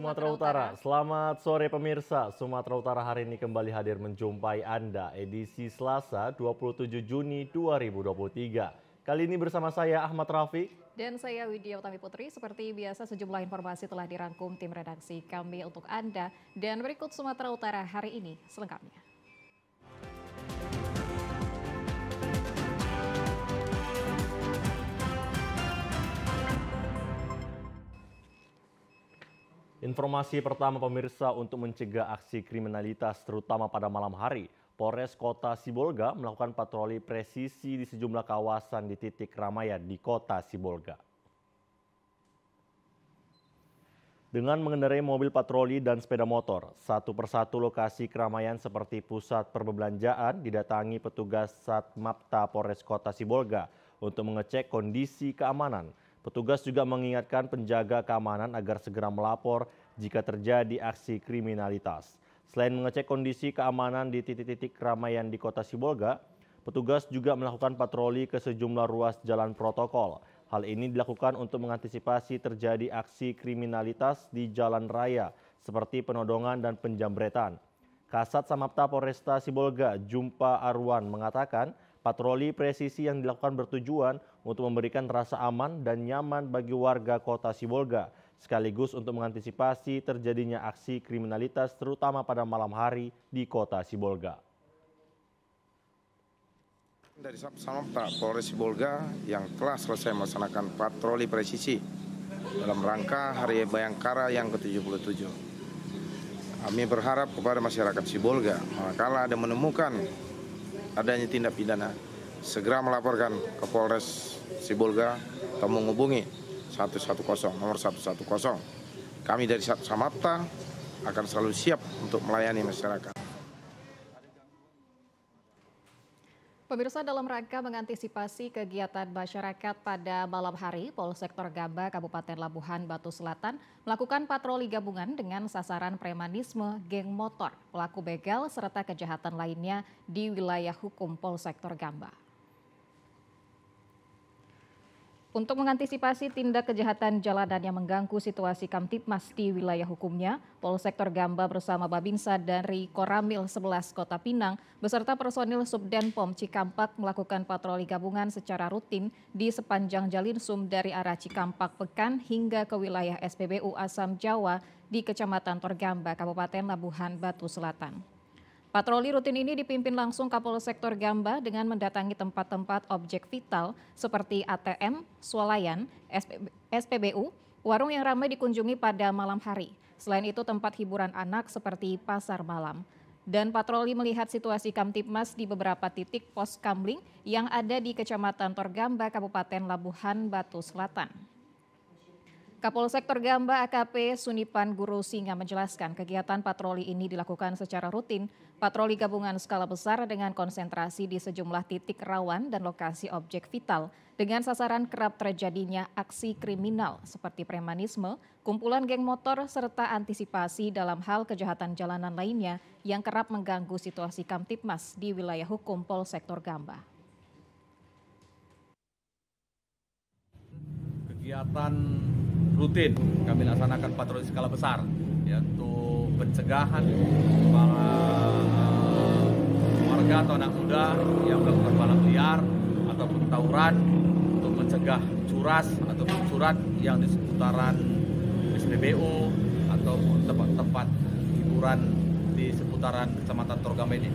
Sumatera Utara. Selamat sore pemirsa. Sumatera Utara hari ini kembali hadir menjumpai Anda edisi Selasa 27 Juni 2023. Kali ini bersama saya Ahmad Rafi dan saya Widya Utami Putri. Seperti biasa sejumlah informasi telah dirangkum tim redaksi kami untuk Anda dan berikut Sumatera Utara hari ini selengkapnya. Informasi pertama pemirsa untuk mencegah aksi kriminalitas terutama pada malam hari, Polres Kota Sibolga melakukan patroli presisi di sejumlah kawasan di titik ramaian di Kota Sibolga. Dengan mengendarai mobil patroli dan sepeda motor, satu persatu lokasi keramaian seperti pusat perbelanjaan didatangi petugas Satmapta Polres Kota Sibolga untuk mengecek kondisi keamanan. Petugas juga mengingatkan penjaga keamanan agar segera melapor jika terjadi aksi kriminalitas. Selain mengecek kondisi keamanan di titik-titik keramaian di kota Sibolga, petugas juga melakukan patroli ke sejumlah ruas jalan protokol. Hal ini dilakukan untuk mengantisipasi terjadi aksi kriminalitas di jalan raya seperti penodongan dan penjambretan. Kasat Samapta Polresta Sibolga, Jumpa Arwan mengatakan, Patroli presisi yang dilakukan bertujuan untuk memberikan rasa aman dan nyaman bagi warga kota Sibolga, sekaligus untuk mengantisipasi terjadinya aksi kriminalitas terutama pada malam hari di kota Sibolga. Dari Pak Polres Sibolga yang telah selesai melaksanakan patroli presisi dalam rangka Hari Bayangkara yang ke-77. Kami berharap kepada masyarakat Sibolga, manakala ada menemukan adanya tindak pidana, segera melaporkan ke Polres Sibolga atau menghubungi 110 nomor 110. Kami dari Samapta akan selalu siap untuk melayani masyarakat. Pemirsa dalam rangka mengantisipasi kegiatan masyarakat pada malam hari, Polsek Torgamba Kabupaten Labuhan Batu Selatan melakukan patroli gabungan dengan sasaran premanisme, geng motor, pelaku begal serta kejahatan lainnya di wilayah hukum Polsek Torgamba. Untuk mengantisipasi tindak kejahatan jalanan yang mengganggu situasi Kamtipmas di wilayah hukumnya, Polsektor Gamba bersama Babinsa dan Koramil 11 Kota Pinang beserta personil Subdenpom POM Cikampak melakukan patroli gabungan secara rutin di sepanjang jalin sum dari arah Cikampak Pekan hingga ke wilayah SPBU Asam Jawa di Kecamatan Torgamba, Kabupaten Labuhan Batu Selatan. Patroli rutin ini dipimpin langsung Kapolsek Sektor Gamba dengan mendatangi tempat-tempat objek vital seperti ATM, swalayan, SPBU, warung yang ramai dikunjungi pada malam hari. Selain itu tempat hiburan anak seperti pasar malam. Dan patroli melihat situasi Kamtipmas di beberapa titik pos kamling yang ada di Kecamatan Torgamba, Kabupaten Labuhan, Batu Selatan. Kapolsek Gamba AKP Sunipan Guru Singa menjelaskan kegiatan patroli ini dilakukan secara rutin Patroli gabungan skala besar dengan konsentrasi di sejumlah titik rawan dan lokasi objek vital dengan sasaran kerap terjadinya aksi kriminal seperti premanisme, kumpulan geng motor, serta antisipasi dalam hal kejahatan jalanan lainnya yang kerap mengganggu situasi Kamtipmas di wilayah hukum Polsektor Gamba. Kegiatan rutin kami laksanakan patroli skala besar yaitu pencegahan para remaja atau anak muda yang melakukan balap liar ataupun tawuran untuk mencegah curas ataupun curat yang di seputaran SPBU ataupun tempat-tempat hiburan di seputaran Kecamatan Torgame ini.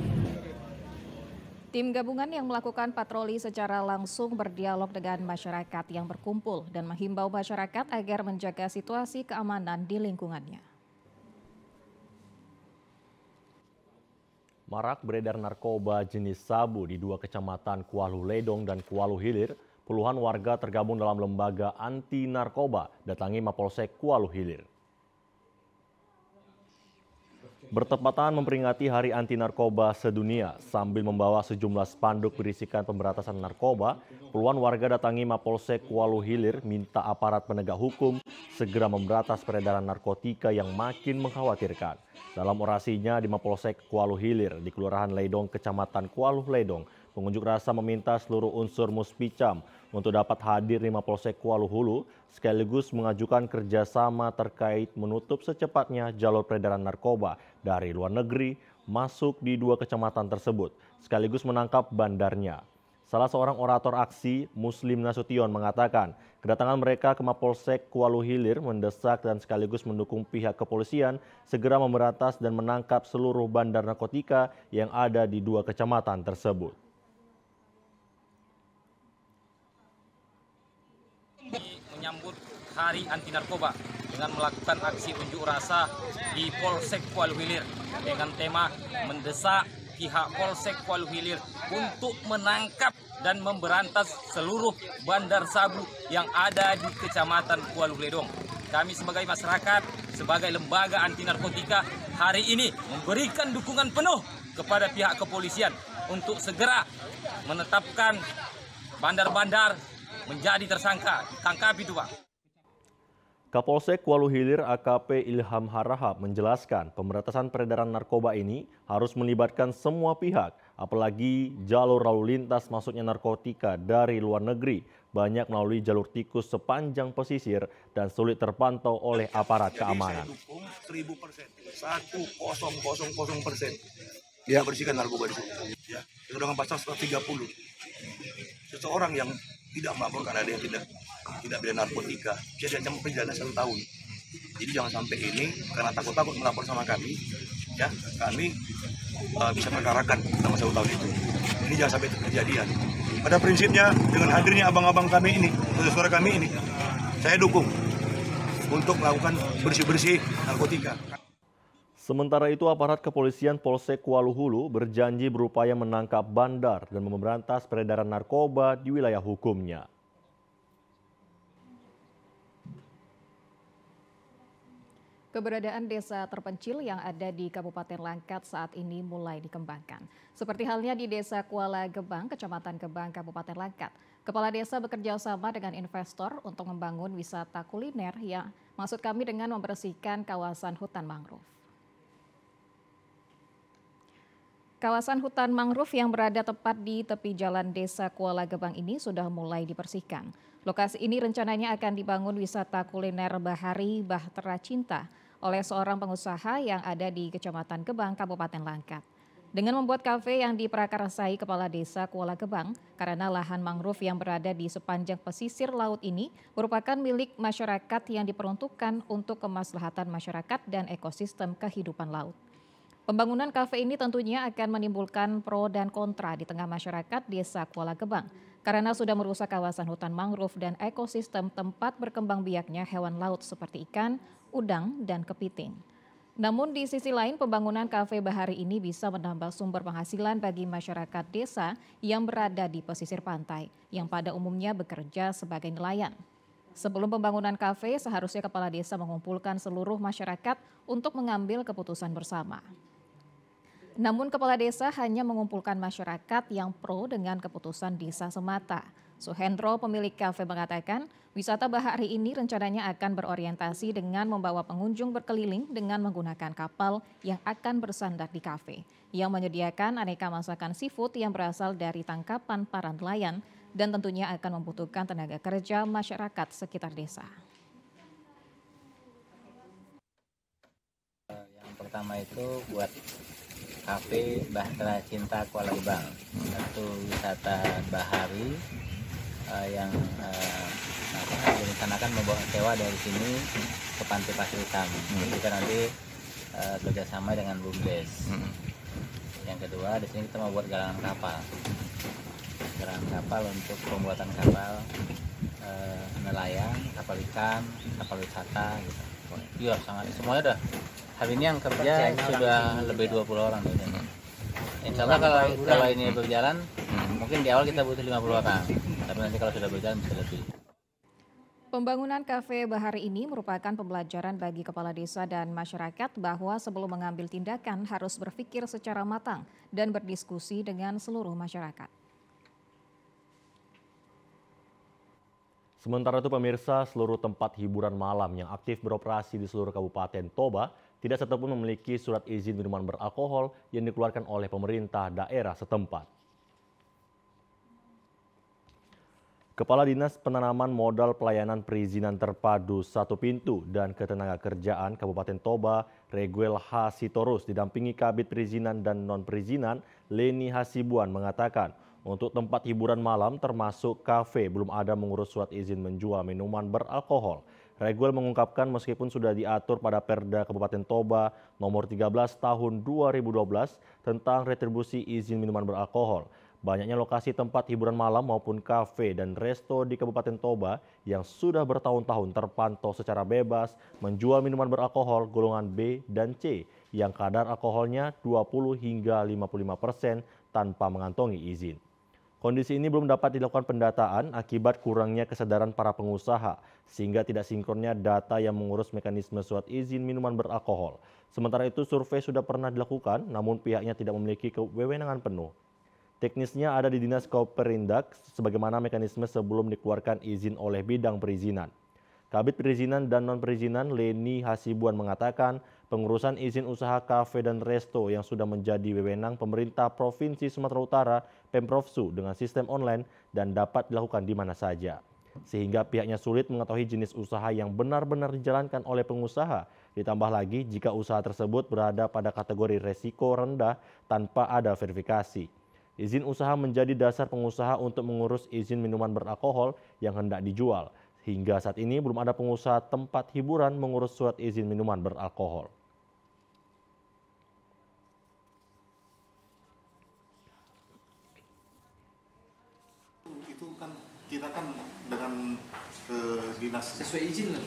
Tim gabungan yang melakukan patroli secara langsung berdialog dengan masyarakat yang berkumpul dan menghimbau masyarakat agar menjaga situasi keamanan di lingkungannya. Marak beredar narkoba jenis sabu di dua kecamatan Kualu Ledong dan Kualu Hilir, puluhan warga tergabung dalam lembaga anti narkoba datangi Mapolsek Kualu Hilir bertepatan memperingati Hari Anti Narkoba Sedunia sambil membawa sejumlah spanduk berisikan pemberantasan narkoba, puluhan warga datangi Mapolsek Kualu Hilir minta aparat penegak hukum segera memberantas peredaran narkotika yang makin mengkhawatirkan. Dalam orasinya di Mapolsek Kualu Hilir di Kelurahan Ledong, Kecamatan Kualu Ledong, Pengunjuk rasa meminta seluruh unsur Muspicam untuk dapat hadir di Mapolsek Kuala Hulu sekaligus mengajukan kerjasama terkait menutup secepatnya jalur peredaran narkoba dari luar negeri masuk di dua kecamatan tersebut, sekaligus menangkap bandarnya. Salah seorang orator aksi, Muslim Nasution, mengatakan kedatangan mereka ke Mapolsek Kuala Hilir mendesak dan sekaligus mendukung pihak kepolisian segera memberantas dan menangkap seluruh bandar narkotika yang ada di dua kecamatan tersebut. Hari Anti Narkoba dengan melakukan aksi unjuk rasa di Polsek Kuala Hilir dengan tema mendesak pihak Polsek Kuala Hilir untuk menangkap dan memberantas seluruh bandar sabu yang ada di Kecamatan Kuala Kualwiledong. Kami sebagai masyarakat, sebagai lembaga anti narkotika hari ini memberikan dukungan penuh kepada pihak kepolisian untuk segera menetapkan bandar-bandar menjadi tersangka. Tangkap itu, Pak. Kapolsek Kuala Hilir AKP Ilham Harahap menjelaskan pemberantasan peredaran narkoba ini harus melibatkan semua pihak, apalagi jalur lalu lintas masuknya narkotika dari luar negeri banyak melalui jalur tikus sepanjang pesisir dan sulit terpantau oleh aparat Jadi keamanan. persen, ya. bersihkan narkoba di sini. Ya. Dengan pasal 130. Seseorang yang tidak melapor karena dia tidak tidak pidana narkotika dia diancam penjara satu tahun jadi jangan sampai ini karena takut-takut melapor sama kami ya kami uh, bisa perkarakan selama satu tahun itu ini jangan sampai kejadian pada prinsipnya dengan hadirnya abang-abang kami ini saudara kami ini saya dukung untuk melakukan bersih-bersih narkotika Sementara itu aparat kepolisian Polsek Kuala Hulu berjanji berupaya menangkap bandar dan memberantas peredaran narkoba di wilayah hukumnya. Keberadaan desa terpencil yang ada di Kabupaten Langkat saat ini mulai dikembangkan. Seperti halnya di Desa Kuala Gebang, Kecamatan Gebang, Kabupaten Langkat. Kepala desa bekerja sama dengan investor untuk membangun wisata kuliner yang maksud kami dengan membersihkan kawasan hutan mangrove. Kawasan hutan mangrove yang berada tepat di tepi jalan desa Kuala Gebang ini sudah mulai dibersihkan. Lokasi ini rencananya akan dibangun wisata kuliner bahari Bahtera Cinta oleh seorang pengusaha yang ada di Kecamatan Gebang, Kabupaten Langkat. Dengan membuat kafe yang diperakarsai Kepala Desa Kuala Gebang, karena lahan mangrove yang berada di sepanjang pesisir laut ini merupakan milik masyarakat yang diperuntukkan untuk kemaslahatan masyarakat dan ekosistem kehidupan laut. Pembangunan kafe ini tentunya akan menimbulkan pro dan kontra di tengah masyarakat desa Kuala Gebang karena sudah merusak kawasan hutan mangrove dan ekosistem tempat berkembang biaknya hewan laut seperti ikan, udang, dan kepiting. Namun di sisi lain pembangunan kafe bahari ini bisa menambah sumber penghasilan bagi masyarakat desa yang berada di pesisir pantai yang pada umumnya bekerja sebagai nelayan. Sebelum pembangunan kafe, seharusnya kepala desa mengumpulkan seluruh masyarakat untuk mengambil keputusan bersama. Namun kepala desa hanya mengumpulkan masyarakat yang pro dengan keputusan desa semata. Suhendro, pemilik kafe mengatakan, wisata bahari ini rencananya akan berorientasi dengan membawa pengunjung berkeliling dengan menggunakan kapal yang akan bersandar di kafe, yang menyediakan aneka masakan seafood yang berasal dari tangkapan para nelayan dan tentunya akan membutuhkan tenaga kerja masyarakat sekitar desa. Eh, yang pertama itu buat kafe Bahtera Cinta Kuala Ibang satu wisata bahari uh, yang uh, direncanakan membawa sewa dari sini ke Pantai Pasir Hitam hmm. kita nanti uh, kerjasama dengan Bumdes hmm. yang kedua di sini kita mau buat galangan kapal galangan kapal untuk pembuatan kapal uh, nelayan kapal ikan kapal wisata gitu iya sangat semuanya dah hari ini yang kerja sudah lebih dua 20 orang Hmm. Insya Allah kalau, kalau ini berjalan hmm. mungkin di awal kita butuh 50 orang tapi nanti kalau sudah berjalan bisa lebih. Pembangunan Kafe Bahari ini merupakan pembelajaran bagi kepala desa dan masyarakat bahwa sebelum mengambil tindakan harus berpikir secara matang dan berdiskusi dengan seluruh masyarakat. Sementara itu pemirsa, seluruh tempat hiburan malam yang aktif beroperasi di seluruh Kabupaten Toba tidak satupun memiliki surat izin minuman beralkohol yang dikeluarkan oleh pemerintah daerah setempat. Kepala Dinas Penanaman Modal Pelayanan Perizinan Terpadu Satu Pintu dan Ketenaga Kerjaan Kabupaten Toba, Reguel H. Sitorus, didampingi Kabit Perizinan dan Non-Perizinan, Leni Hasibuan, mengatakan untuk tempat hiburan malam termasuk kafe belum ada mengurus surat izin menjual minuman beralkohol. Reguel mengungkapkan meskipun sudah diatur pada Perda Kabupaten Toba nomor 13 tahun 2012 tentang retribusi izin minuman beralkohol, banyaknya lokasi tempat hiburan malam maupun kafe dan resto di Kabupaten Toba yang sudah bertahun-tahun terpantau secara bebas menjual minuman beralkohol golongan B dan C yang kadar alkoholnya 20 hingga 55 persen tanpa mengantongi izin. Kondisi ini belum dapat dilakukan pendataan akibat kurangnya kesadaran para pengusaha, sehingga tidak sinkronnya data yang mengurus mekanisme surat izin minuman beralkohol. Sementara itu, survei sudah pernah dilakukan, namun pihaknya tidak memiliki kewenangan penuh. Teknisnya ada di Dinas Koperindak, sebagaimana mekanisme sebelum dikeluarkan izin oleh bidang perizinan. Kabit Perizinan dan Non-Perizinan Leni Hasibuan mengatakan, Pengurusan izin usaha kafe dan resto yang sudah menjadi wewenang pemerintah Provinsi Sumatera Utara pemprov Su, dengan sistem online dan dapat dilakukan di mana saja. Sehingga pihaknya sulit mengetahui jenis usaha yang benar-benar dijalankan oleh pengusaha. Ditambah lagi jika usaha tersebut berada pada kategori resiko rendah tanpa ada verifikasi. Izin usaha menjadi dasar pengusaha untuk mengurus izin minuman beralkohol yang hendak dijual. Hingga saat ini belum ada pengusaha tempat hiburan mengurus surat izin minuman beralkohol. Itu kan kita kan dengan ke eh, dinas sesuai izin lah.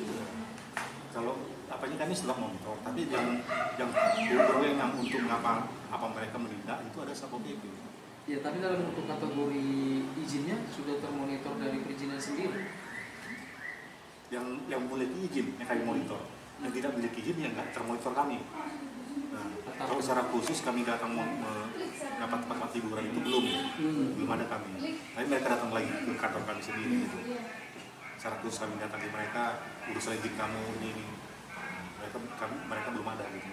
Kalau apanya kami setelah monitor, tapi yang yang yang, yang untuk apa apa mereka menindak itu ada satpol pp. Ya, tapi dalam untuk kategori izinnya sudah termonitor dari perizinan sendiri yang yang boleh izin yang kami monitor yang tidak boleh izin yang nggak termonitor kami nah, kalau secara khusus kami datang mendapat tempat hiburan itu belum hmm. belum ada kami tapi mereka datang lagi ke kantor kami sendiri gitu secara khusus kami datang di mereka urus izin kamu ini, nah, mereka kami, mereka belum ada gitu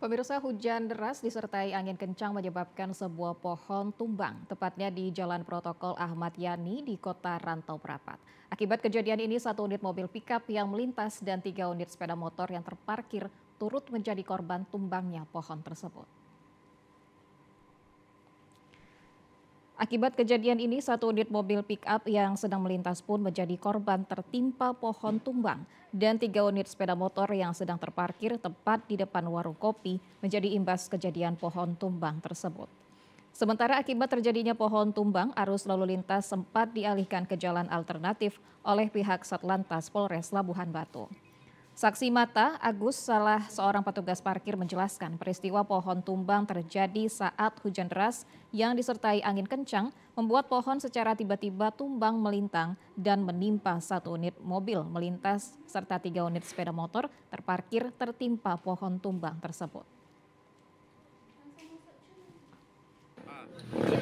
Pemirsa hujan deras disertai angin kencang menyebabkan sebuah pohon tumbang, tepatnya di Jalan Protokol Ahmad Yani di kota Rantau Prapat. Akibat kejadian ini, satu unit mobil pickup yang melintas dan tiga unit sepeda motor yang terparkir turut menjadi korban tumbangnya pohon tersebut. Akibat kejadian ini, satu unit mobil pick-up yang sedang melintas pun menjadi korban tertimpa pohon tumbang dan tiga unit sepeda motor yang sedang terparkir tepat di depan warung kopi menjadi imbas kejadian pohon tumbang tersebut. Sementara akibat terjadinya pohon tumbang, arus lalu lintas sempat dialihkan ke jalan alternatif oleh pihak Satlantas Polres Labuhan Batu. Saksi mata Agus, salah seorang petugas parkir menjelaskan peristiwa pohon tumbang terjadi saat hujan deras yang disertai angin kencang membuat pohon secara tiba-tiba tumbang melintang dan menimpa satu unit mobil melintas serta tiga unit sepeda motor terparkir tertimpa pohon tumbang tersebut.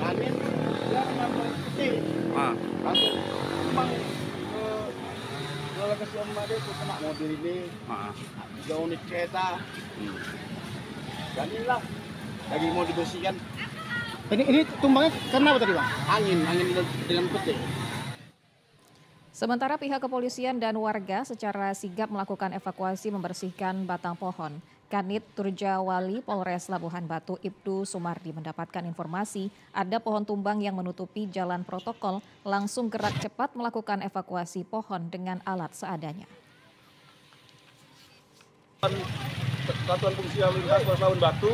Angin, ah. dia ah talaga si Amade itu kena mobil ini. Ah. Tiga unit kereta. Hmm. Ganila. Lagi mau dibersihkan. Ini, ini tumbangnya karena apa tadi bang? Angin, angin dalam peti. Sementara pihak kepolisian dan warga secara sigap melakukan evakuasi membersihkan batang pohon. Kanit Turjawali Polres Labuhan Batu Ibdu Sumardi mendapatkan informasi ada pohon tumbang yang menutupi jalan protokol langsung gerak cepat melakukan evakuasi pohon dengan alat seadanya. Satuan Fungsi Lalu Lintas Polres Labuhan Batu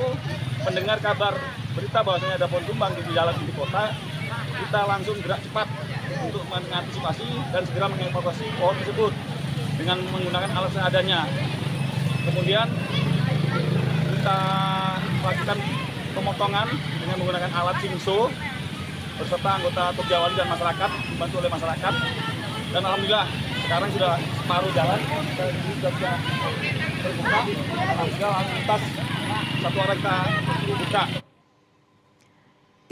mendengar kabar berita bahwasanya ada pohon tumbang di jalan di kota, kita langsung gerak cepat untuk mengantisipasi dan segera mengevakuasi pohon tersebut dengan menggunakan alat seadanya. Kemudian kita lakukan pemotongan dengan menggunakan alat cingso beserta anggota Tuk dan masyarakat dibantu oleh masyarakat dan alhamdulillah sekarang sudah separuh jalan dan ini sudah bisa terbuka alhamdulillah aktivitas satu arah kita buka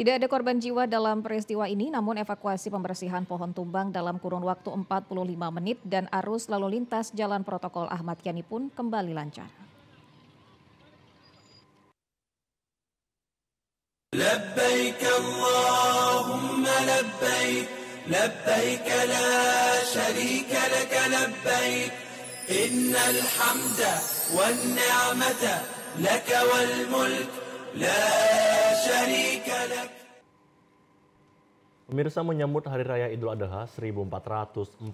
tidak ada korban jiwa dalam peristiwa ini, namun evakuasi pembersihan pohon tumbang dalam kurun waktu 45 menit dan arus lalu lintas Jalan Protokol Ahmad Yani pun kembali lancar. لبيك اللهم لبيك لبيك لا شريك لك لبيك إن الحمد والنعمة لك والملك لا شريك لك Pemirsa menyambut Hari Raya Idul Adha 1444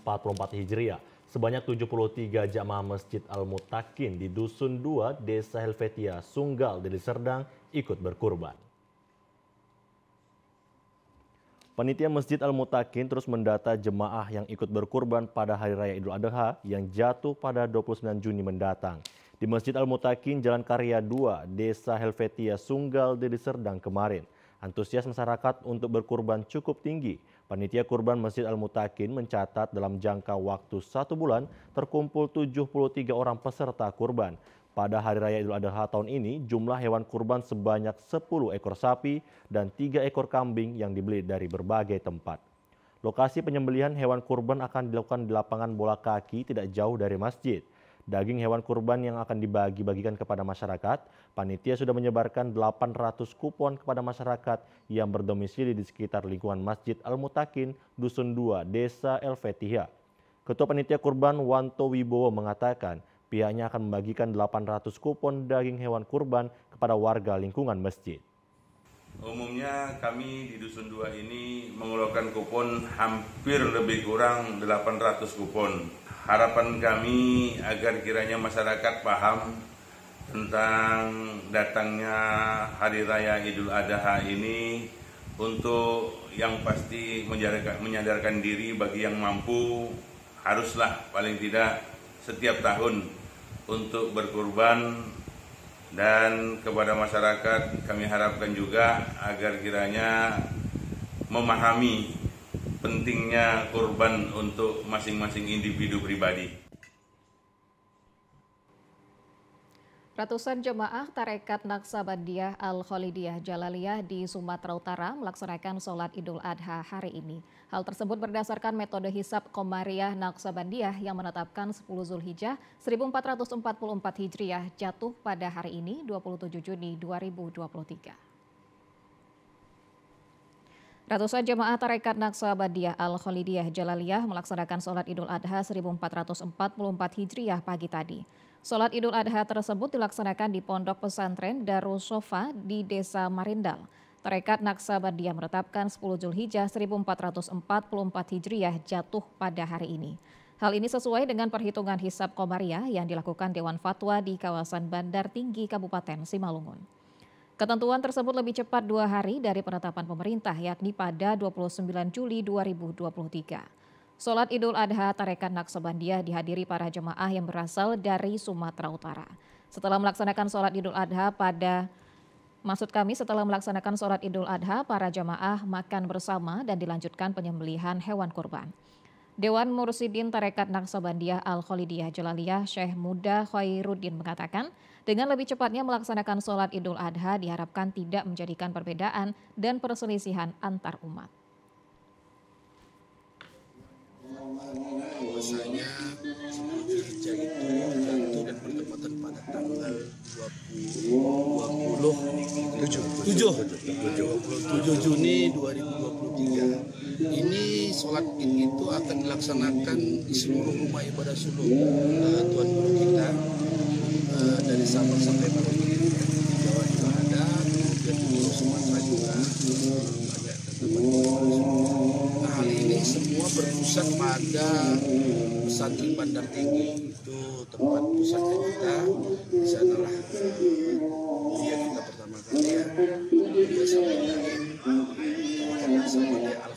Hijriah. Sebanyak 73 jamaah Masjid Al-Mutakin di Dusun 2, Desa Helvetia, Sunggal, Deli Serdang ikut berkurban. Penitia Masjid Al-Mutakin terus mendata jemaah yang ikut berkurban pada Hari Raya Idul Adha yang jatuh pada 29 Juni mendatang. Di Masjid Al-Mutakin, Jalan Karya 2, Desa Helvetia Sunggal, Deli Serdang kemarin. Antusias masyarakat untuk berkurban cukup tinggi. Panitia Kurban Masjid Al-Mutakin mencatat dalam jangka waktu satu bulan terkumpul 73 orang peserta kurban. Pada Hari Raya Idul Adha tahun ini, jumlah hewan kurban sebanyak 10 ekor sapi dan 3 ekor kambing yang dibeli dari berbagai tempat. Lokasi penyembelihan hewan kurban akan dilakukan di lapangan bola kaki tidak jauh dari masjid. Daging hewan kurban yang akan dibagi-bagikan kepada masyarakat, panitia sudah menyebarkan 800 kupon kepada masyarakat yang berdomisili di sekitar lingkungan Masjid Al-Mutakin, Dusun 2, Desa El Fetihah. Ketua Panitia Kurban Wanto Wibowo mengatakan, Pihaknya akan membagikan 800 kupon daging hewan kurban kepada warga lingkungan masjid. Umumnya kami di Dusun 2 ini mengeluarkan kupon hampir lebih kurang 800 kupon. Harapan kami agar kiranya masyarakat paham tentang datangnya Hari Raya Idul Adha ini untuk yang pasti menyadarkan diri bagi yang mampu haruslah paling tidak setiap tahun untuk berkurban dan kepada masyarakat kami harapkan juga agar kiranya memahami pentingnya kurban untuk masing-masing individu pribadi. Ratusan jemaah Tarekat Naksabandiyah Al-Khalidiyah Jalaliyah di Sumatera Utara melaksanakan sholat Idul Adha hari ini. Hal tersebut berdasarkan metode hisab Komariah Naksabandiyah yang menetapkan 10 Zulhijjah 1444 Hijriah jatuh pada hari ini 27 Juni 2023. Ratusan jemaah tarekat Naksabandiyah Al-Khalidiyah Jalaliyah melaksanakan sholat Idul Adha 1444 Hijriah pagi tadi. Sholat Idul Adha tersebut dilaksanakan di Pondok Pesantren Darussofa di Desa Marindal. Tarekat Naksabandiyah menetapkan 10 Julhijjah 1444 Hijriah jatuh pada hari ini. Hal ini sesuai dengan perhitungan hisab komariah yang dilakukan Dewan Fatwa di kawasan Bandar Tinggi Kabupaten Simalungun. Ketentuan tersebut lebih cepat dua hari dari penetapan pemerintah yakni pada 29 Juli 2023. Sholat Idul Adha Tarekat Naksabandia dihadiri para jemaah yang berasal dari Sumatera Utara. Setelah melaksanakan sholat Idul Adha pada Maksud kami setelah melaksanakan sholat idul adha, para jemaah makan bersama dan dilanjutkan penyembelihan hewan kurban. Dewan Mursidin Tarekat Naksabandiah Al-Khalidiyah Jalaliyah Syekh Muda Khairuddin mengatakan, dengan lebih cepatnya melaksanakan sholat idul adha diharapkan tidak menjadikan perbedaan dan perselisihan antar umat. bahwasanya kerja itu tentu dan bertepatan pada tanggal 20, 27 7 Juni 2023 ini sholat id itu akan dilaksanakan di seluruh rumah ibadah seluruh uh, tuan Guru kita uh, dari Sabang sampai Merauke Jawa juga ada kemudian di Sumatera juga ada teman-teman semua berpusat pada pesantren Bandar Tinggi itu tempat pusatnya kita di sana lah eh, dia kita pertama kali ya dia sama dia sama dia al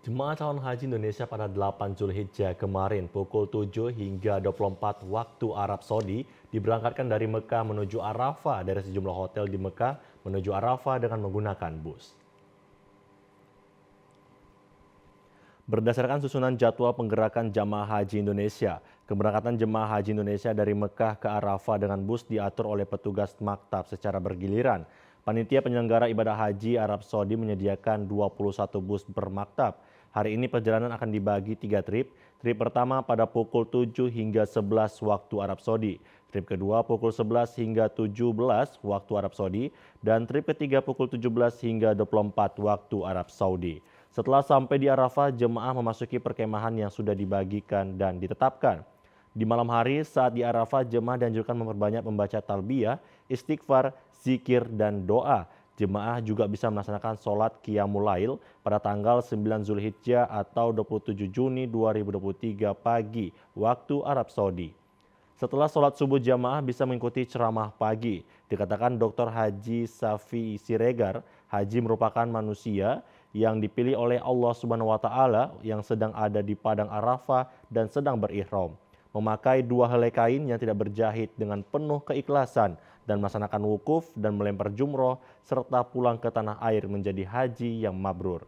Jemaah calon haji Indonesia pada 8 Zulhijjah kemarin pukul 7 hingga 24 waktu Arab Saudi diberangkatkan dari Mekah menuju Arafah dari sejumlah hotel di Mekah menuju Arafah dengan menggunakan bus. Berdasarkan susunan jadwal penggerakan jamaah haji Indonesia, keberangkatan jemaah haji Indonesia dari Mekah ke Arafah dengan bus diatur oleh petugas maktab secara bergiliran. Panitia penyelenggara ibadah haji Arab Saudi menyediakan 21 bus bermaktab. Hari ini perjalanan akan dibagi tiga trip, Trip pertama pada pukul 7 hingga 11 waktu Arab Saudi. Trip kedua pukul 11 hingga 17 waktu Arab Saudi. Dan trip ketiga pukul 17 hingga 24 waktu Arab Saudi. Setelah sampai di Arafah, jemaah memasuki perkemahan yang sudah dibagikan dan ditetapkan. Di malam hari saat di Arafah, jemaah dianjurkan memperbanyak membaca talbiyah, istighfar, zikir, dan doa Jemaah juga bisa melaksanakan sholat Qiyamul pada tanggal 9 Zulhijjah atau 27 Juni 2023 pagi waktu Arab Saudi. Setelah sholat subuh jamaah bisa mengikuti ceramah pagi. Dikatakan Dr. Haji Safi Siregar, haji merupakan manusia yang dipilih oleh Allah Subhanahu wa taala yang sedang ada di padang Arafah dan sedang berihram memakai dua helai kain yang tidak berjahit dengan penuh keikhlasan dan melaksanakan wukuf dan melempar jumroh serta pulang ke tanah air menjadi haji yang mabrur.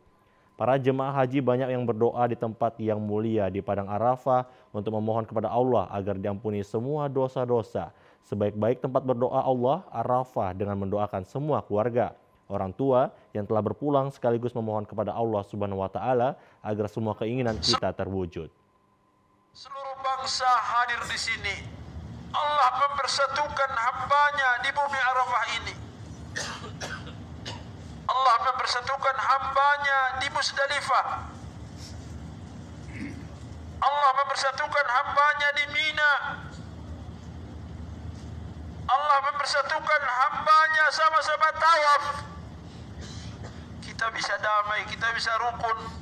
Para jemaah haji banyak yang berdoa di tempat yang mulia di Padang Arafah untuk memohon kepada Allah agar diampuni semua dosa-dosa. Sebaik-baik tempat berdoa Allah, Arafah dengan mendoakan semua keluarga orang tua yang telah berpulang sekaligus memohon kepada Allah Subhanahu wa taala agar semua keinginan kita terwujud. Seluruh bangsa hadir di sini. Allah mempersatukan hambanya di bumi Arafah ini. Allah mempersatukan hambanya di Musdalifah. Allah mempersatukan hambanya di Mina. Allah mempersatukan hambanya sama-sama tawaf. Kita bisa damai, kita bisa rukun.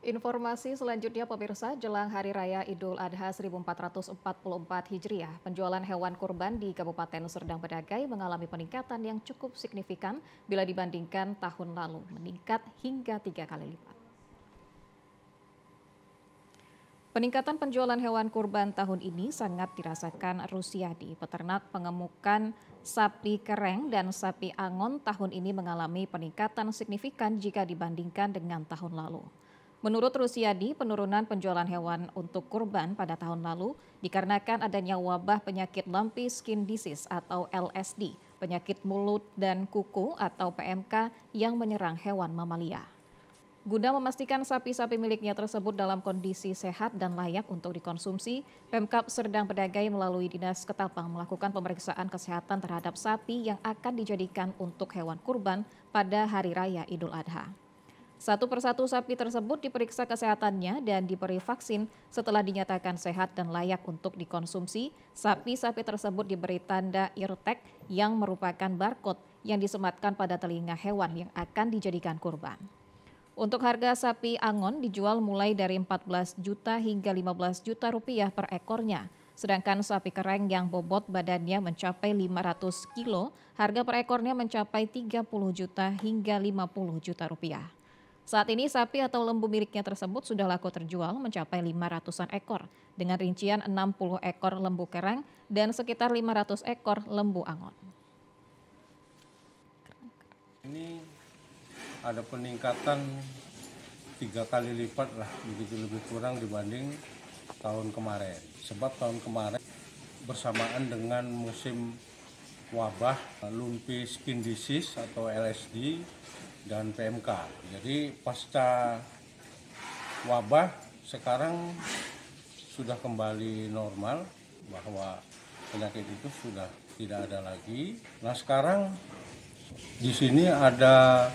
Informasi selanjutnya pemirsa, jelang Hari Raya Idul Adha 1444 Hijriah, penjualan hewan kurban di Kabupaten Serdang Bedagai mengalami peningkatan yang cukup signifikan bila dibandingkan tahun lalu, meningkat hingga tiga kali lipat. Peningkatan penjualan hewan kurban tahun ini sangat dirasakan Rusia di peternak pengemukan sapi kereng dan sapi angon tahun ini mengalami peningkatan signifikan jika dibandingkan dengan tahun lalu. Menurut Rusiadi, penurunan penjualan hewan untuk kurban pada tahun lalu dikarenakan adanya wabah penyakit lumpy skin disease atau LSD, penyakit mulut dan kuku atau PMK yang menyerang hewan mamalia. Guna memastikan sapi-sapi miliknya tersebut dalam kondisi sehat dan layak untuk dikonsumsi, Pemkap Serdang Pedagai melalui Dinas Ketapang melakukan pemeriksaan kesehatan terhadap sapi yang akan dijadikan untuk hewan kurban pada Hari Raya Idul Adha. Satu persatu sapi tersebut diperiksa kesehatannya dan diberi vaksin setelah dinyatakan sehat dan layak untuk dikonsumsi. Sapi-sapi tersebut diberi tanda irtek yang merupakan barcode yang disematkan pada telinga hewan yang akan dijadikan kurban. Untuk harga sapi angon dijual mulai dari 14 juta hingga 15 juta rupiah per ekornya. Sedangkan sapi kereng yang bobot badannya mencapai 500 kilo, harga per ekornya mencapai 30 juta hingga 50 juta rupiah. Saat ini sapi atau lembu miliknya tersebut sudah laku terjual mencapai 500-an ekor dengan rincian 60 ekor lembu kerang dan sekitar 500 ekor lembu angon. Ini ada peningkatan tiga kali lipat lah begitu lebih kurang dibanding tahun kemarin. Sebab tahun kemarin bersamaan dengan musim wabah lumpis skin disease atau LSD dan PMK. Jadi pasca wabah sekarang sudah kembali normal bahwa penyakit itu sudah tidak ada lagi. Nah sekarang di sini ada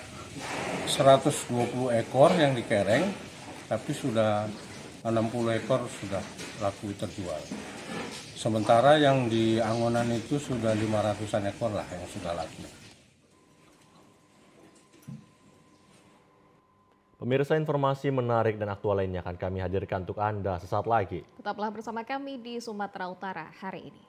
120 ekor yang dikereng, tapi sudah 60 ekor sudah laku terjual. Sementara yang di Angonan itu sudah 500-an ekor lah yang sudah laku. Pemirsa informasi menarik dan aktual lainnya akan kami hadirkan untuk Anda sesaat lagi. Tetaplah bersama kami di Sumatera Utara hari ini.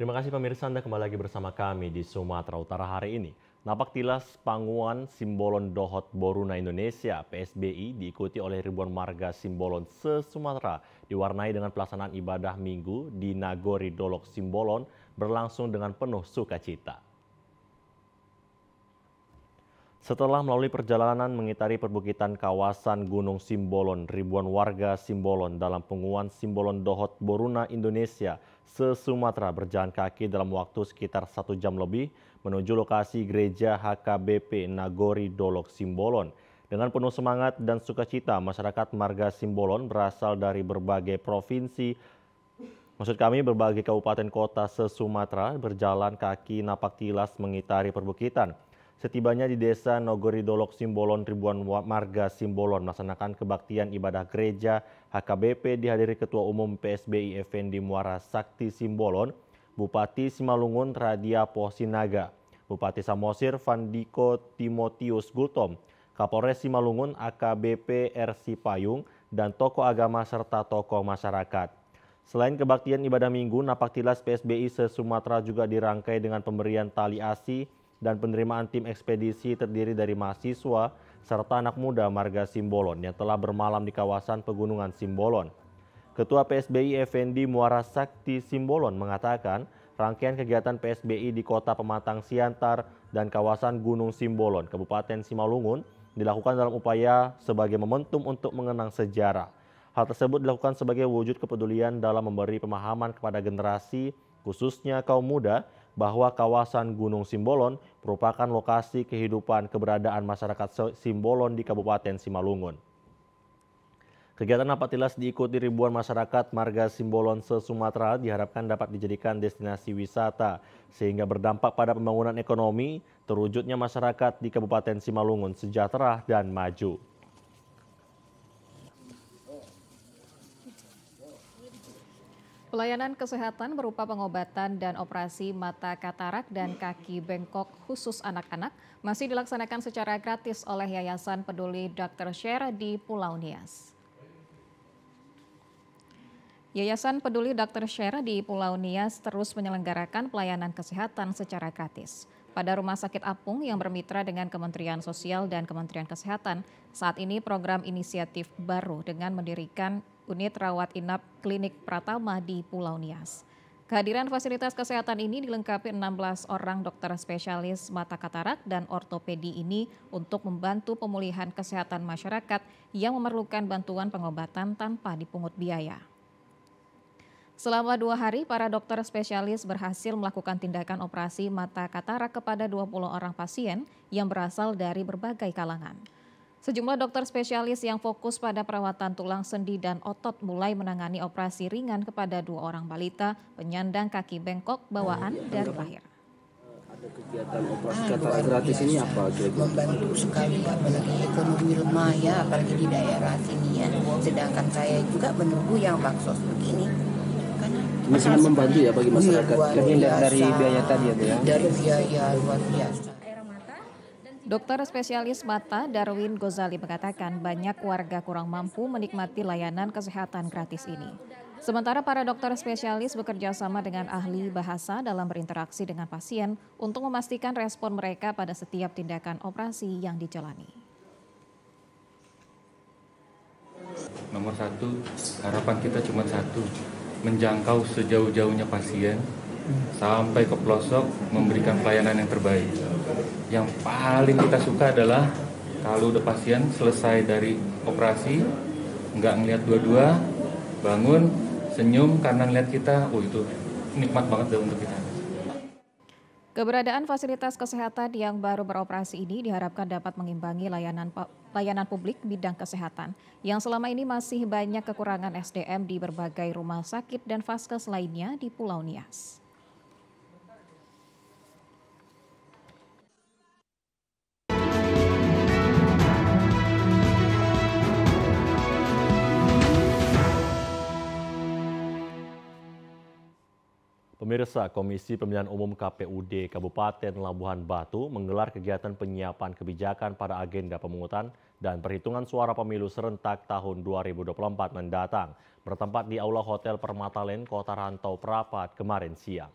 Terima kasih pemirsa Anda kembali lagi bersama kami di Sumatera Utara hari ini. Napak tilas Panguan Simbolon Dohot Boruna Indonesia PSBI diikuti oleh ribuan marga Simbolon se-Sumatera diwarnai dengan pelaksanaan ibadah minggu di Nagori Dolok Simbolon berlangsung dengan penuh sukacita. Setelah melalui perjalanan mengitari perbukitan kawasan Gunung Simbolon, ribuan warga Simbolon dalam penguan Simbolon Dohot Boruna Indonesia se-Sumatera berjalan kaki dalam waktu sekitar satu jam lebih menuju lokasi gereja HKBP Nagori Dolok Simbolon. Dengan penuh semangat dan sukacita, masyarakat Marga Simbolon berasal dari berbagai provinsi, maksud kami berbagai kabupaten kota se-Sumatera berjalan kaki napak tilas mengitari perbukitan. Setibanya di desa Nogori Dolok Simbolon, ribuan marga Simbolon melaksanakan kebaktian ibadah gereja HKBP dihadiri Ketua Umum PSBI Effendi Muara Sakti Simbolon Bupati Simalungun Radia Posinaga, Bupati Samosir Vandiko Timotius Gultom, Kapolres Simalungun AKBP RC Payung, dan tokoh agama serta tokoh masyarakat. Selain kebaktian ibadah minggu, napak tilas PSBI se-Sumatera juga dirangkai dengan pemberian tali asi dan penerimaan tim ekspedisi terdiri dari mahasiswa serta anak muda Marga Simbolon yang telah bermalam di kawasan Pegunungan Simbolon. Ketua PSBI Effendi Muara Sakti Simbolon mengatakan rangkaian kegiatan PSBI di Kota Pematang Siantar dan kawasan Gunung Simbolon, Kabupaten Simalungun dilakukan dalam upaya sebagai momentum untuk mengenang sejarah. Hal tersebut dilakukan sebagai wujud kepedulian dalam memberi pemahaman kepada generasi, khususnya kaum muda, bahwa kawasan Gunung Simbolon merupakan lokasi kehidupan keberadaan masyarakat Simbolon di Kabupaten Simalungun. Kegiatan Napak tilas diikuti ribuan masyarakat marga Simbolon se-Sumatera diharapkan dapat dijadikan destinasi wisata sehingga berdampak pada pembangunan ekonomi terwujudnya masyarakat di Kabupaten Simalungun sejahtera dan maju. Pelayanan kesehatan berupa pengobatan dan operasi mata katarak dan kaki bengkok khusus anak-anak masih dilaksanakan secara gratis oleh Yayasan Peduli Dr. Share di Pulau Nias. Yayasan Peduli Dr. Syara di Pulau Nias terus menyelenggarakan pelayanan kesehatan secara gratis. Pada Rumah Sakit Apung yang bermitra dengan Kementerian Sosial dan Kementerian Kesehatan, saat ini program inisiatif baru dengan mendirikan unit rawat inap Klinik Pratama di Pulau Nias. Kehadiran fasilitas kesehatan ini dilengkapi 16 orang dokter spesialis mata katarak dan ortopedi ini untuk membantu pemulihan kesehatan masyarakat yang memerlukan bantuan pengobatan tanpa dipungut biaya. Selama dua hari, para dokter spesialis berhasil melakukan tindakan operasi mata katarak kepada 20 orang pasien yang berasal dari berbagai kalangan. Sejumlah dokter spesialis yang fokus pada perawatan tulang sendi dan otot mulai menangani operasi ringan kepada dua orang balita penyandang kaki bengkok bawaan iya, iya. dan lahir. Ada kegiatan operasi gratis ini apa? Membantu sekali, apalagi ekonomi lemah ya, apalagi di daerah sini ya. Sedangkan saya juga menunggu yang baksos begini bisa membantu ya bagi ya, masyarakat lebih dari biaya tadi ya ya dari biaya luar biasa Dokter spesialis mata Darwin Gozali mengatakan banyak warga kurang mampu menikmati layanan kesehatan gratis ini. Sementara para dokter spesialis bekerja sama dengan ahli bahasa dalam berinteraksi dengan pasien untuk memastikan respon mereka pada setiap tindakan operasi yang dijalani. Nomor satu, harapan kita cuma satu, menjangkau sejauh-jauhnya pasien sampai ke pelosok memberikan pelayanan yang terbaik. Yang paling kita suka adalah kalau udah pasien selesai dari operasi, nggak ngelihat dua-dua, bangun, senyum karena ngelihat kita, oh itu nikmat banget deh untuk kita. Keberadaan fasilitas kesehatan yang baru beroperasi ini diharapkan dapat mengimbangi layanan layanan publik bidang kesehatan yang selama ini masih banyak kekurangan SDM di berbagai rumah sakit dan vaskes lainnya di Pulau Nias. Pemirsa Komisi Pemilihan Umum KPUD Kabupaten Labuhan Batu menggelar kegiatan penyiapan kebijakan pada agenda pemungutan dan perhitungan suara pemilu serentak tahun 2024 mendatang bertempat di Aula Hotel Permatalen, Kota Rantau, Prapat kemarin siang.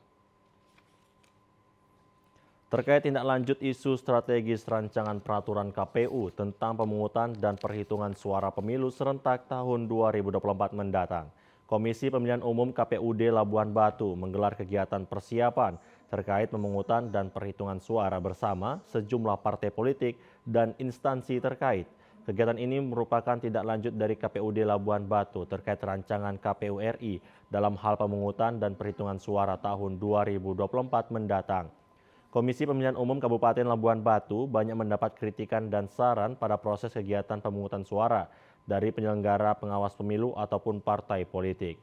Terkait tindak lanjut isu strategis rancangan peraturan KPU tentang pemungutan dan perhitungan suara pemilu serentak tahun 2024 mendatang, Komisi Pemilihan Umum KPUD Labuan Batu menggelar kegiatan persiapan terkait pemungutan dan perhitungan suara bersama sejumlah partai politik dan instansi terkait. Kegiatan ini merupakan tindak lanjut dari KPUD Labuan Batu terkait rancangan KPU RI dalam hal pemungutan dan perhitungan suara tahun 2024 mendatang. Komisi Pemilihan Umum Kabupaten Labuan Batu banyak mendapat kritikan dan saran pada proses kegiatan pemungutan suara dari penyelenggara pengawas pemilu ataupun partai politik.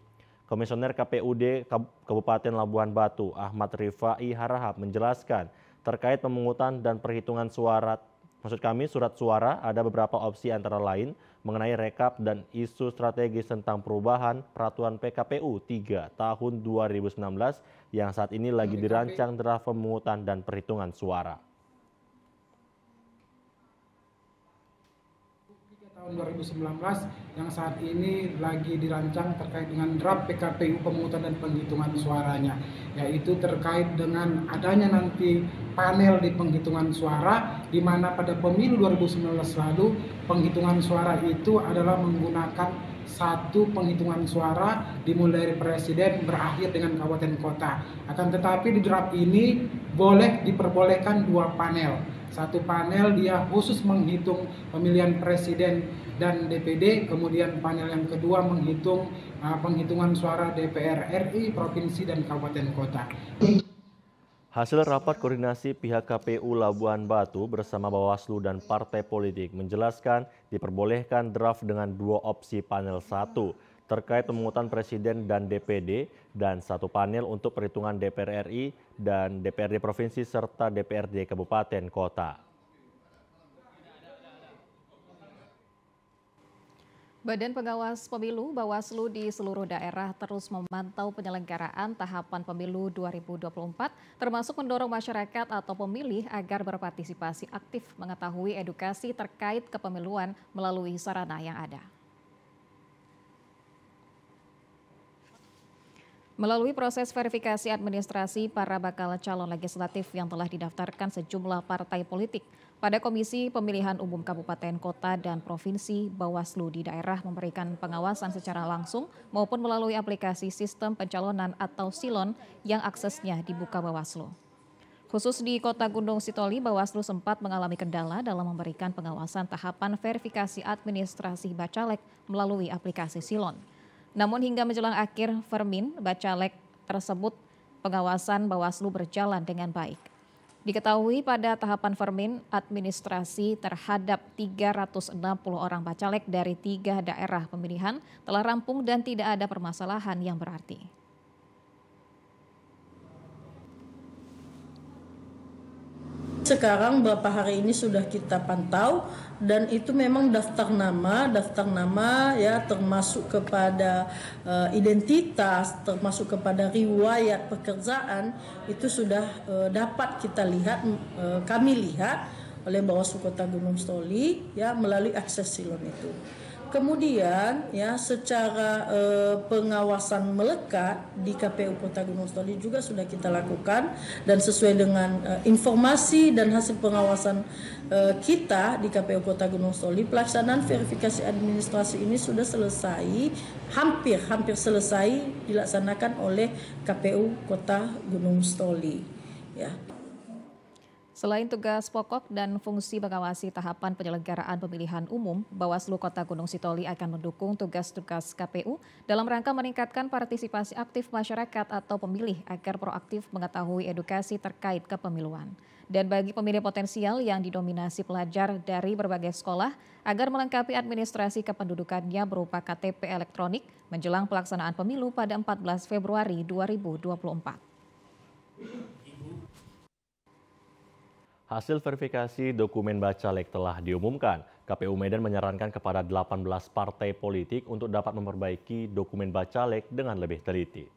Komisioner KPUD Kabupaten Labuan Batu, Ahmad Rifai Harahap menjelaskan terkait pemungutan dan perhitungan suara Maksud kami surat suara ada beberapa opsi antara lain mengenai rekap dan isu strategis tentang perubahan peraturan PKPU 3 tahun 2019 yang saat ini lagi dirancang draft pemungutan dan perhitungan suara. tahun 2019 yang saat ini lagi dirancang terkait dengan draft PKPU pemungutan dan penghitungan suaranya yaitu terkait dengan adanya nanti panel di penghitungan suara di mana pada pemilu 2019 lalu penghitungan suara itu adalah menggunakan satu penghitungan suara dimulai dari presiden berakhir dengan kabupaten kota akan tetapi di draft ini boleh diperbolehkan dua panel satu panel dia khusus menghitung pemilihan presiden dan DPD, kemudian panel yang kedua menghitung uh, penghitungan suara DPR RI, provinsi dan kabupaten kota. Hasil rapat koordinasi pihak KPU Labuan Batu bersama Bawaslu dan partai politik menjelaskan diperbolehkan draft dengan dua opsi panel satu terkait pemungutan presiden dan DPD dan satu panel untuk perhitungan DPR RI dan DPRD provinsi serta DPRD kabupaten kota. Badan Pengawas Pemilu Bawaslu di seluruh daerah terus memantau penyelenggaraan tahapan pemilu 2024 termasuk mendorong masyarakat atau pemilih agar berpartisipasi aktif mengetahui edukasi terkait kepemiluan melalui sarana yang ada. Melalui proses verifikasi administrasi para bakal calon legislatif yang telah didaftarkan sejumlah partai politik pada Komisi Pemilihan Umum Kabupaten Kota dan Provinsi Bawaslu di daerah memberikan pengawasan secara langsung maupun melalui aplikasi sistem pencalonan atau silon yang aksesnya dibuka Bawaslu. Khusus di Kota Gunung Sitoli, Bawaslu sempat mengalami kendala dalam memberikan pengawasan tahapan verifikasi administrasi bacalek melalui aplikasi Silon. Namun hingga menjelang akhir Fermin, Bacalek tersebut pengawasan Bawaslu berjalan dengan baik. Diketahui pada tahapan Fermin, administrasi terhadap 360 orang bacalek dari tiga daerah pemilihan telah rampung dan tidak ada permasalahan yang berarti. Sekarang beberapa hari ini sudah kita pantau dan itu memang daftar nama, daftar nama ya termasuk kepada uh, identitas, termasuk kepada riwayat pekerjaan itu sudah uh, dapat kita lihat uh, kami lihat oleh Bawaslu Kota Gunung Stoli ya melalui akses silon itu. Kemudian ya secara eh, pengawasan melekat di KPU Kota Gunung Stoli juga sudah kita lakukan dan sesuai dengan eh, informasi dan hasil pengawasan eh, kita di KPU Kota Gunung Stoli pelaksanaan verifikasi administrasi ini sudah selesai hampir hampir selesai dilaksanakan oleh KPU Kota Gunung Stoli ya. Selain tugas pokok dan fungsi mengawasi tahapan penyelenggaraan pemilihan umum, Bawaslu Kota Gunung Sitoli akan mendukung tugas-tugas KPU dalam rangka meningkatkan partisipasi aktif masyarakat atau pemilih agar proaktif mengetahui edukasi terkait kepemiluan. Dan bagi pemilih potensial yang didominasi pelajar dari berbagai sekolah, agar melengkapi administrasi kependudukannya berupa KTP elektronik menjelang pelaksanaan pemilu pada 14 Februari 2024. Hasil verifikasi dokumen bacalek telah diumumkan. KPU Medan menyarankan kepada 18 partai politik untuk dapat memperbaiki dokumen bacalek dengan lebih teliti.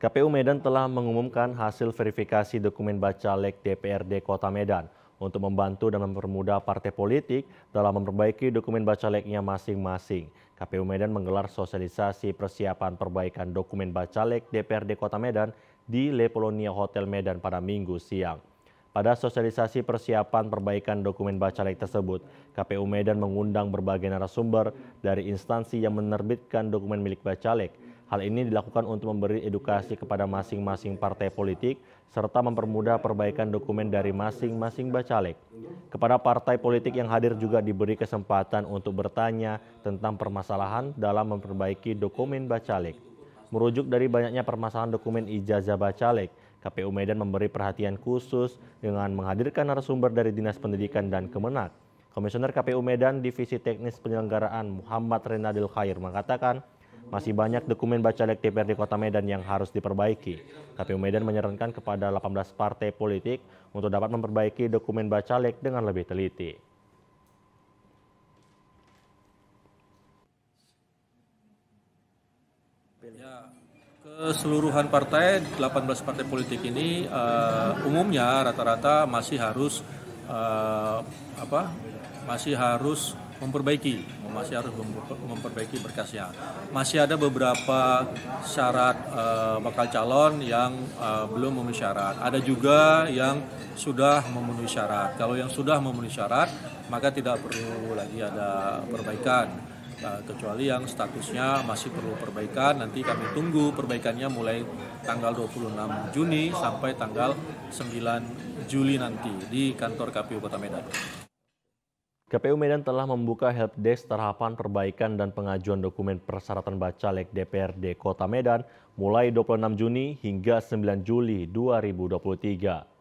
KPU Medan telah mengumumkan hasil verifikasi dokumen bacalek DPRD Kota Medan untuk membantu dan mempermudah partai politik dalam memperbaiki dokumen bacaleknya masing-masing. KPU Medan menggelar sosialisasi persiapan perbaikan dokumen bacalek DPRD Kota Medan di Le Polonia Hotel Medan pada minggu siang. Pada sosialisasi persiapan perbaikan dokumen bacalek tersebut, KPU Medan mengundang berbagai narasumber dari instansi yang menerbitkan dokumen milik bacalek. Hal ini dilakukan untuk memberi edukasi kepada masing-masing partai politik serta mempermudah perbaikan dokumen dari masing-masing bacalek. Kepada partai politik yang hadir juga diberi kesempatan untuk bertanya tentang permasalahan dalam memperbaiki dokumen bacalek. Merujuk dari banyaknya permasalahan dokumen ijazah bacalek, KPU Medan memberi perhatian khusus dengan menghadirkan narasumber dari Dinas Pendidikan dan Kemenak. Komisioner KPU Medan Divisi Teknis Penyelenggaraan Muhammad Renadil Khair mengatakan, masih banyak dokumen bacalek di Kota Medan yang harus diperbaiki. KPU Medan menyarankan kepada 18 partai politik untuk dapat memperbaiki dokumen bacalek dengan lebih teliti. Seluruhan partai, 18 partai politik ini uh, umumnya rata-rata masih harus uh, apa? Masih harus memperbaiki, masih harus memperbaiki berkasnya. Masih ada beberapa syarat uh, bakal calon yang uh, belum memenuhi syarat. Ada juga yang sudah memenuhi syarat. Kalau yang sudah memenuhi syarat, maka tidak perlu lagi ada perbaikan. Eh, kecuali yang statusnya masih perlu perbaikan nanti kami tunggu perbaikannya mulai tanggal 26 Juni sampai tanggal 9 Juli nanti di kantor KPU Kota Medan. KPU Medan telah membuka helpdesk tahapan perbaikan dan pengajuan dokumen persyaratan bacalek DPRD Kota Medan mulai 26 Juni hingga 9 Juli 2023.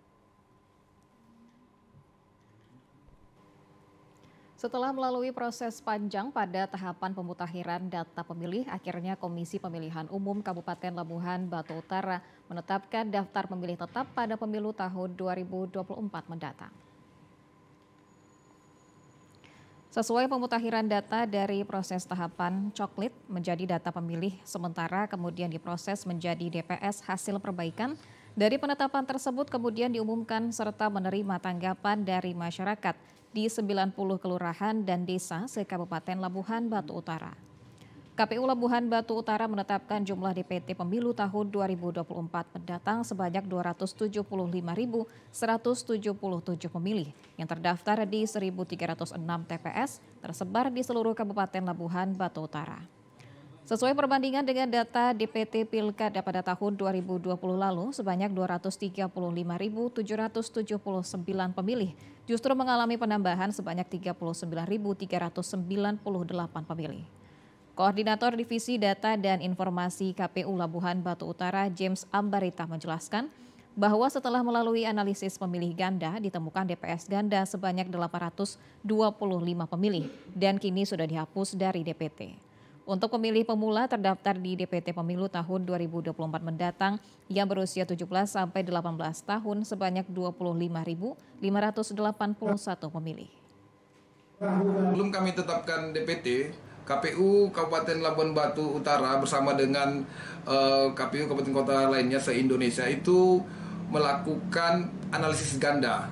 Setelah melalui proses panjang pada tahapan pemutakhiran data pemilih, akhirnya Komisi Pemilihan Umum Kabupaten Labuhan Batu Utara menetapkan daftar pemilih tetap pada pemilu tahun 2024 mendatang. Sesuai pemutakhiran data dari proses tahapan coklit menjadi data pemilih sementara kemudian diproses menjadi DPS hasil perbaikan dari penetapan tersebut kemudian diumumkan serta menerima tanggapan dari masyarakat di 90 kelurahan dan desa se-Kabupaten Labuhan Batu Utara. KPU Labuhan Batu Utara menetapkan jumlah DPT pemilu tahun 2024 mendatang sebanyak 275.177 pemilih yang terdaftar di 1.306 TPS tersebar di seluruh Kabupaten Labuhan Batu Utara. Sesuai perbandingan dengan data DPT Pilkada pada tahun 2020 lalu, sebanyak 235.779 pemilih justru mengalami penambahan sebanyak 39.398 pemilih. Koordinator Divisi Data dan Informasi KPU Labuhan Batu Utara James Ambarita menjelaskan bahwa setelah melalui analisis pemilih ganda ditemukan DPS ganda sebanyak 825 pemilih dan kini sudah dihapus dari DPT. Untuk pemilih pemula terdaftar di DPT Pemilu tahun 2024 mendatang yang berusia 17 sampai 18 tahun sebanyak 25.581 pemilih. Belum kami tetapkan DPT, KPU Kabupaten Labuan Batu Utara bersama dengan uh, eh, KPU Kabupaten Kota lainnya se-Indonesia itu melakukan analisis ganda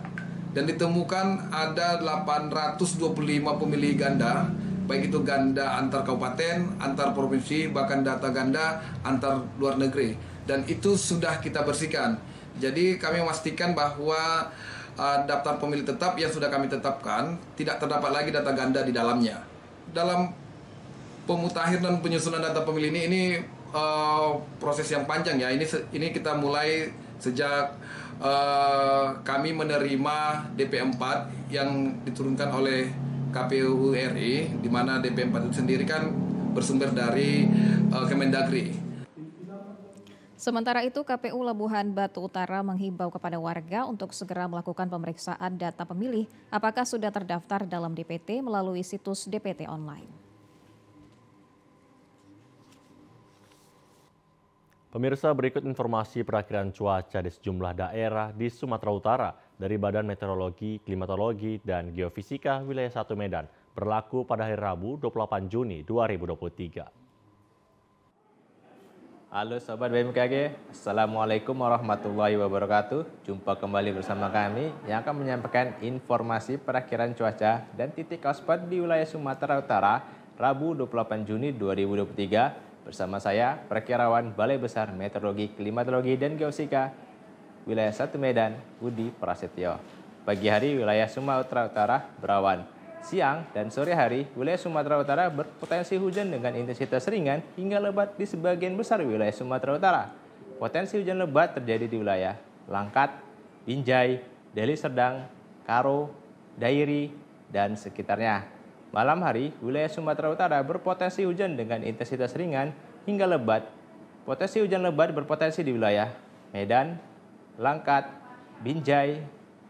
dan ditemukan ada 825 pemilih ganda baik itu ganda antar kabupaten, antar provinsi, bahkan data ganda antar luar negeri. Dan itu sudah kita bersihkan. Jadi kami memastikan bahwa uh, daftar pemilih tetap yang sudah kami tetapkan tidak terdapat lagi data ganda di dalamnya. Dalam pemutakhir dan penyusunan data pemilih ini ini uh, proses yang panjang ya. Ini ini kita mulai sejak uh, kami menerima DP4 yang diturunkan oleh KPU RI di mana DP 4 itu sendiri kan bersumber dari uh, Kemendagri. Sementara itu KPU Labuhan Batu Utara menghimbau kepada warga untuk segera melakukan pemeriksaan data pemilih apakah sudah terdaftar dalam DPT melalui situs DPT online. Pemirsa berikut informasi perakhiran cuaca di sejumlah daerah di Sumatera Utara dari Badan Meteorologi, Klimatologi, dan Geofisika Wilayah 1 Medan berlaku pada hari Rabu 28 Juni 2023. Halo Sobat BMKG, Assalamualaikum warahmatullahi wabarakatuh. Jumpa kembali bersama kami yang akan menyampaikan informasi perakhiran cuaca dan titik hotspot di wilayah Sumatera Utara Rabu 28 Juni 2023 Bersama saya, Perkirawan Balai Besar Meteorologi, Klimatologi, dan Geosika, Wilayah 1 Medan, Budi Prasetyo. Pagi hari wilayah Sumatera Utara berawan. Siang dan sore hari, wilayah Sumatera Utara berpotensi hujan dengan intensitas ringan hingga lebat di sebagian besar wilayah Sumatera Utara. Potensi hujan lebat terjadi di wilayah Langkat, Binjai, Deli Serdang, Karo, Dairi, dan sekitarnya. Malam hari, wilayah Sumatera Utara berpotensi hujan dengan intensitas ringan hingga lebat. Potensi hujan lebat berpotensi di wilayah Medan, Langkat, Binjai,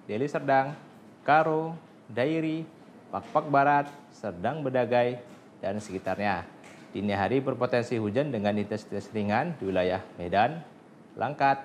Deli Serdang, Karo, Dairi, Pakpak Barat, Serdang Bedagai, dan sekitarnya. Dini hari berpotensi hujan dengan intensitas ringan di wilayah Medan, Langkat,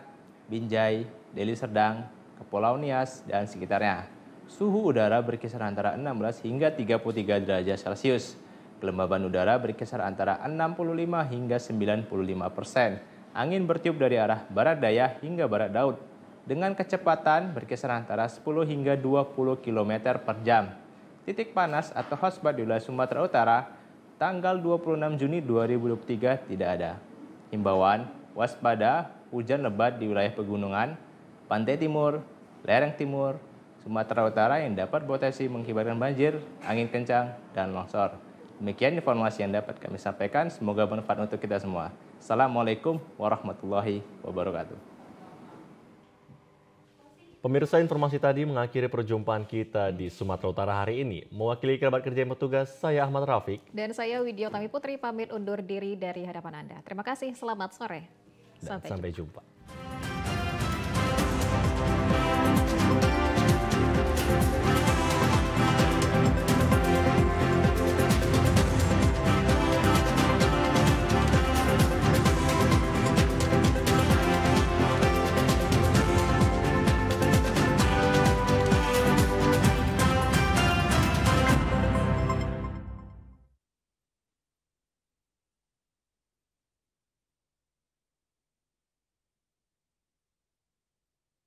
Binjai, Deli Serdang, Kepulauan Nias, dan sekitarnya. Suhu udara berkisar antara 16 hingga 33 derajat Celcius. Kelembaban udara berkisar antara 65 hingga 95 persen. Angin bertiup dari arah barat daya hingga barat daud. dengan kecepatan berkisar antara 10 hingga 20 km per jam. Titik panas atau hotspot di wilayah Sumatera Utara tanggal 26 Juni 2023 tidak ada. Himbauan, waspada hujan lebat di wilayah pegunungan, pantai timur, lereng timur, Sumatera Utara yang dapat potensi mengakibatkan banjir, angin kencang, dan longsor. Demikian informasi yang dapat kami sampaikan. Semoga bermanfaat untuk kita semua. Assalamualaikum warahmatullahi wabarakatuh. Pemirsa informasi tadi mengakhiri perjumpaan kita di Sumatera Utara hari ini. Mewakili kerabat kerja yang bertugas, saya Ahmad Rafiq. Dan saya Widya Tami Putri, pamit undur diri dari hadapan Anda. Terima kasih, selamat sore. Sampai, sampai jumpa. jumpa.